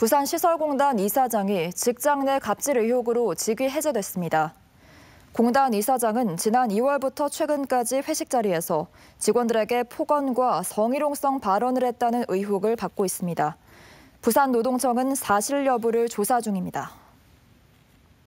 부산시설공단 이사장이 직장 내 갑질 의혹으로 직위 해제됐습니다. 공단 이사장은 지난 2월부터 최근까지 회식 자리에서 직원들에게 폭언과 성희롱성 발언을 했다는 의혹을 받고 있습니다. 부산노동청은 사실 여부를 조사 중입니다.